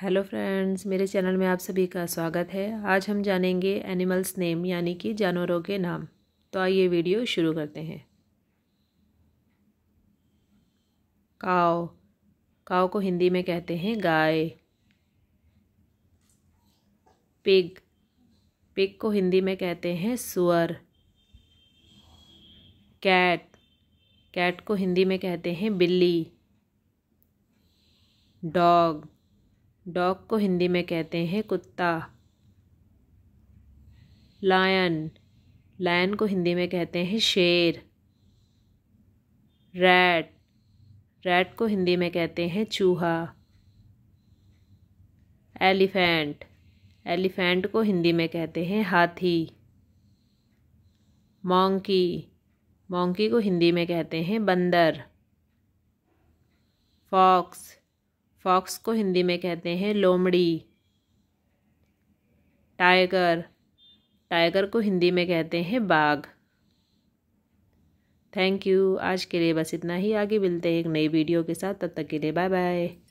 hello friends मेरे channel में आप सभी का स्वागत है आज हम जानेंगे एनिमल्स नेम यानी कि जानवरों के नाम तो आइए वीडियो शुरू करते हैं काओ काओ को हिंदी में कहते हैं गाय पिग पिग को हिंदी में कहते हैं सुअर कैट कैट को हिंदी में कहते हैं बिल्ली डॉग डॉग को हिंदी में कहते हैं कुत्ता लायन लायन को हिंदी में कहते हैं शेर रैट रैट को हिंदी में कहते हैं चूहा एलिफेंट एलिफेंट को हिंदी में कहते हैं हाथी मोंकी मोंकी को हिंदी में कहते हैं बंदर फॉक्स फॉक्स को हिंदी में कहते हैं लोमड़ी टाइगर टाइगर को हिंदी में कहते हैं बाघ थैंक यू आज के लिए बस इतना ही आगे मिलते हैं एक नई वीडियो के साथ तब तक के लिए बाय बाय